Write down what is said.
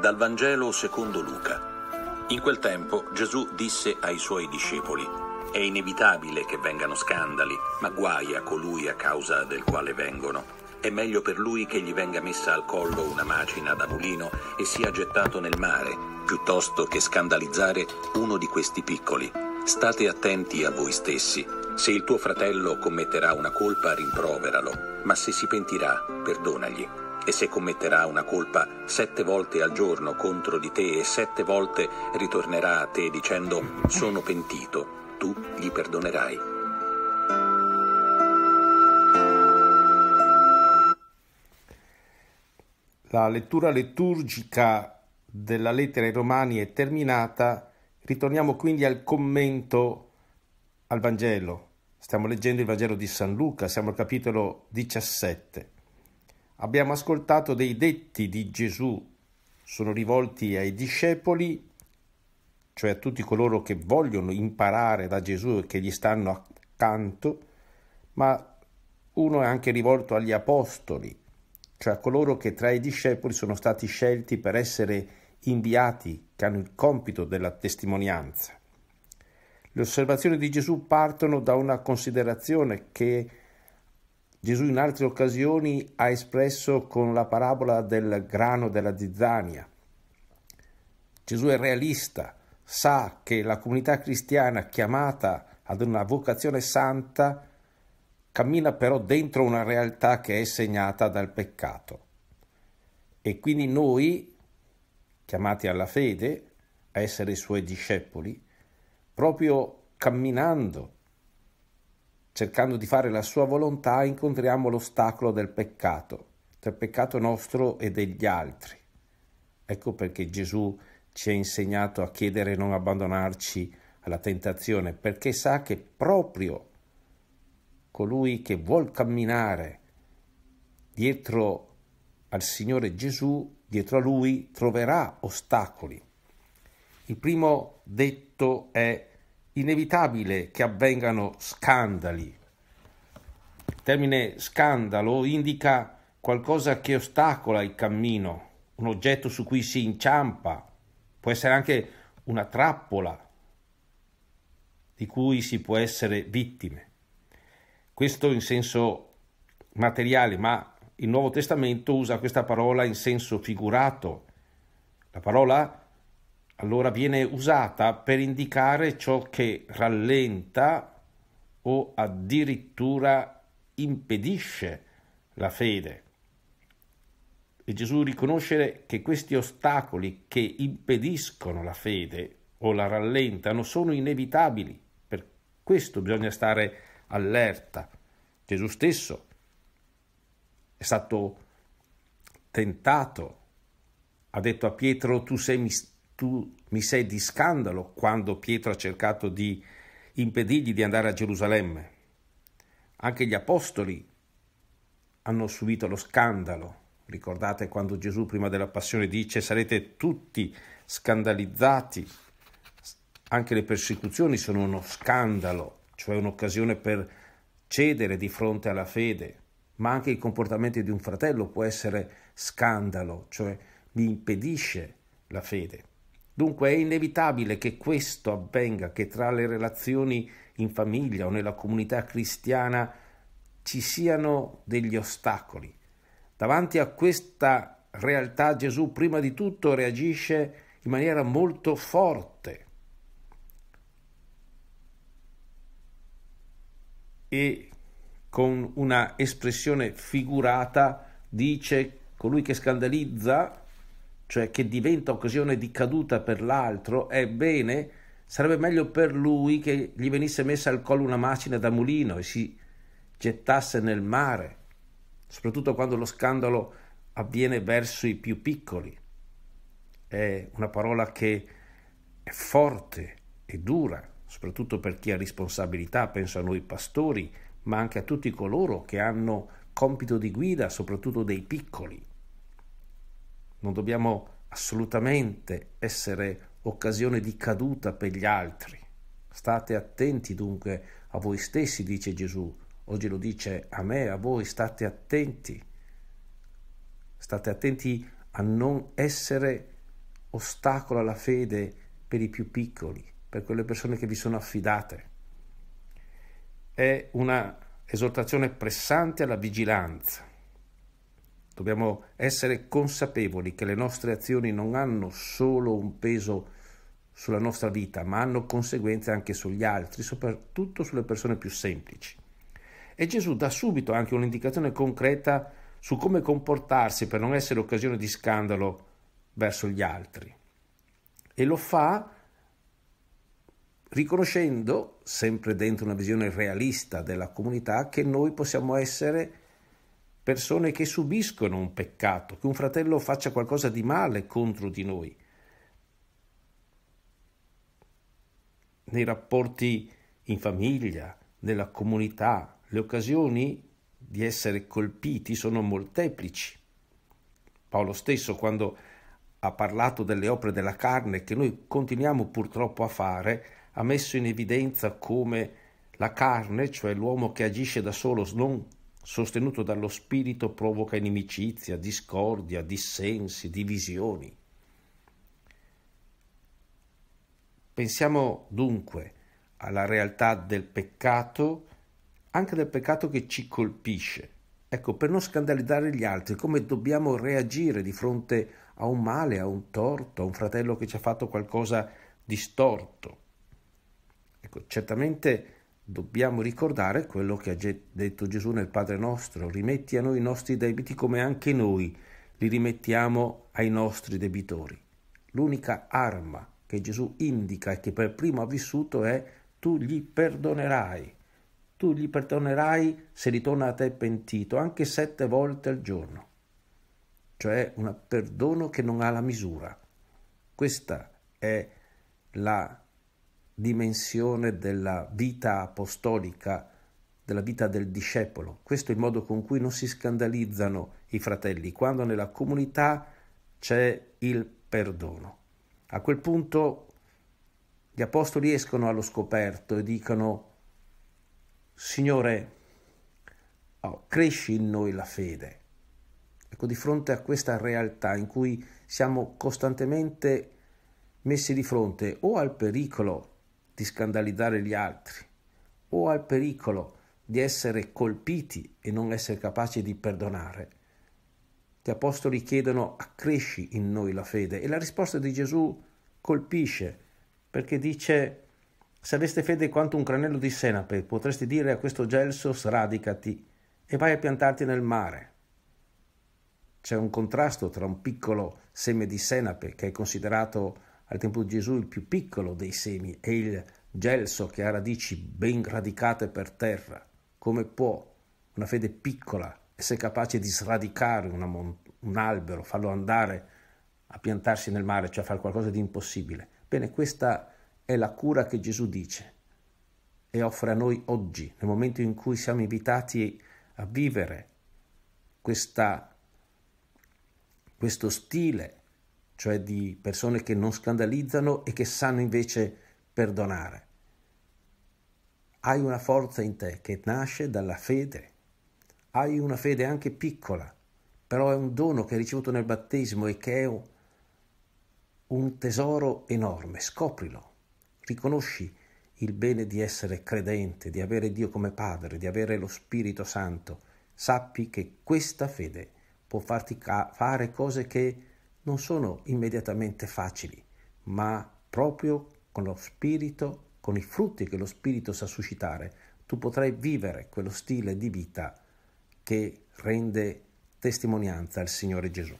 Dal Vangelo secondo Luca. In quel tempo Gesù disse ai suoi discepoli, è inevitabile che vengano scandali, ma guai a colui a causa del quale vengono. È meglio per lui che gli venga messa al collo una macina da mulino e sia gettato nel mare, piuttosto che scandalizzare uno di questi piccoli. State attenti a voi stessi se il tuo fratello commetterà una colpa, rimproveralo, ma se si pentirà, perdonagli. E se commetterà una colpa sette volte al giorno contro di te e sette volte ritornerà a te dicendo sono pentito, tu gli perdonerai. La lettura liturgica della lettera ai Romani è terminata, ritorniamo quindi al commento al Vangelo. Stiamo leggendo il Vangelo di San Luca, siamo al capitolo 17. Abbiamo ascoltato dei detti di Gesù, sono rivolti ai discepoli, cioè a tutti coloro che vogliono imparare da Gesù e che gli stanno accanto, ma uno è anche rivolto agli apostoli, cioè a coloro che tra i discepoli sono stati scelti per essere inviati, che hanno il compito della testimonianza. Le osservazioni di Gesù partono da una considerazione che Gesù in altre occasioni ha espresso con la parabola del grano della zizzania. Gesù è realista, sa che la comunità cristiana chiamata ad una vocazione santa cammina però dentro una realtà che è segnata dal peccato. E quindi noi, chiamati alla fede, a essere suoi discepoli, proprio camminando, cercando di fare la sua volontà, incontriamo l'ostacolo del peccato, del peccato nostro e degli altri. Ecco perché Gesù ci ha insegnato a chiedere non abbandonarci alla tentazione, perché sa che proprio colui che vuol camminare dietro al Signore Gesù, dietro a lui, troverà ostacoli. Il primo detto è inevitabile che avvengano scandali. Il termine scandalo indica qualcosa che ostacola il cammino, un oggetto su cui si inciampa, può essere anche una trappola di cui si può essere vittime. Questo in senso materiale, ma il Nuovo Testamento usa questa parola in senso figurato. La parola allora viene usata per indicare ciò che rallenta o addirittura impedisce la fede. E Gesù riconosce che questi ostacoli che impediscono la fede o la rallentano sono inevitabili. Per questo bisogna stare allerta. Gesù stesso è stato tentato, ha detto a Pietro tu sei misterioso tu mi sei di scandalo quando Pietro ha cercato di impedirgli di andare a Gerusalemme. Anche gli apostoli hanno subito lo scandalo. Ricordate quando Gesù prima della passione dice sarete tutti scandalizzati. Anche le persecuzioni sono uno scandalo, cioè un'occasione per cedere di fronte alla fede, ma anche il comportamento di un fratello può essere scandalo, cioè mi impedisce la fede. Dunque è inevitabile che questo avvenga, che tra le relazioni in famiglia o nella comunità cristiana ci siano degli ostacoli. Davanti a questa realtà Gesù prima di tutto reagisce in maniera molto forte. E con una espressione figurata dice colui che scandalizza cioè che diventa occasione di caduta per l'altro, ebbene sarebbe meglio per lui che gli venisse messa al collo una macina da mulino e si gettasse nel mare, soprattutto quando lo scandalo avviene verso i più piccoli. È una parola che è forte e dura, soprattutto per chi ha responsabilità, penso a noi pastori, ma anche a tutti coloro che hanno compito di guida, soprattutto dei piccoli non dobbiamo assolutamente essere occasione di caduta per gli altri. State attenti dunque a voi stessi, dice Gesù. Oggi lo dice a me, a voi, state attenti. State attenti a non essere ostacolo alla fede per i più piccoli, per quelle persone che vi sono affidate. È una esortazione pressante alla vigilanza Dobbiamo essere consapevoli che le nostre azioni non hanno solo un peso sulla nostra vita, ma hanno conseguenze anche sugli altri, soprattutto sulle persone più semplici. E Gesù dà subito anche un'indicazione concreta su come comportarsi per non essere occasione di scandalo verso gli altri. E lo fa riconoscendo, sempre dentro una visione realista della comunità, che noi possiamo essere persone che subiscono un peccato, che un fratello faccia qualcosa di male contro di noi. Nei rapporti in famiglia, nella comunità, le occasioni di essere colpiti sono molteplici. Paolo stesso, quando ha parlato delle opere della carne che noi continuiamo purtroppo a fare, ha messo in evidenza come la carne, cioè l'uomo che agisce da solo non sostenuto dallo spirito, provoca inimicizia, discordia, dissensi, divisioni. Pensiamo dunque alla realtà del peccato, anche del peccato che ci colpisce. Ecco, per non scandalizzare gli altri, come dobbiamo reagire di fronte a un male, a un torto, a un fratello che ci ha fatto qualcosa di storto. Ecco, certamente Dobbiamo ricordare quello che ha detto Gesù nel Padre nostro, rimetti a noi i nostri debiti come anche noi li rimettiamo ai nostri debitori. L'unica arma che Gesù indica e che per primo ha vissuto è tu gli perdonerai. Tu gli perdonerai se ritorna a te pentito, anche sette volte al giorno. Cioè un perdono che non ha la misura. Questa è la dimensione della vita apostolica, della vita del discepolo. Questo è il modo con cui non si scandalizzano i fratelli, quando nella comunità c'è il perdono. A quel punto gli apostoli escono allo scoperto e dicono, Signore, oh, cresci in noi la fede. Ecco, di fronte a questa realtà in cui siamo costantemente messi di fronte o al pericolo di scandalizzare gli altri o al pericolo di essere colpiti e non essere capaci di perdonare. Gli apostoli chiedono accresci in noi la fede e la risposta di Gesù colpisce perché dice se aveste fede quanto un granello di senape potresti dire a questo gelso sradicati e vai a piantarti nel mare. C'è un contrasto tra un piccolo seme di senape che è considerato al tempo di Gesù il più piccolo dei semi è il gelso che ha radici ben radicate per terra. Come può una fede piccola essere capace di sradicare mon- un albero, farlo andare a piantarsi nel mare, cioè fare qualcosa di impossibile? Bene, questa è la cura che Gesù dice e offre a noi oggi, nel momento in cui siamo invitati a vivere questa, questo stile cioè di persone che non scandalizzano e che sanno invece perdonare. Hai una forza in te che nasce dalla fede, hai una fede anche piccola, però è un dono che hai ricevuto nel battesimo e che è un tesoro enorme, scoprilo, riconosci il bene di essere credente, di avere Dio come Padre, di avere lo Spirito Santo, sappi che questa fede può farti fare cose che non sono immediatamente facili, ma proprio con lo spirito, con i frutti che lo spirito sa suscitare, tu potrai vivere quello stile di vita che rende testimonianza al Signore Gesù.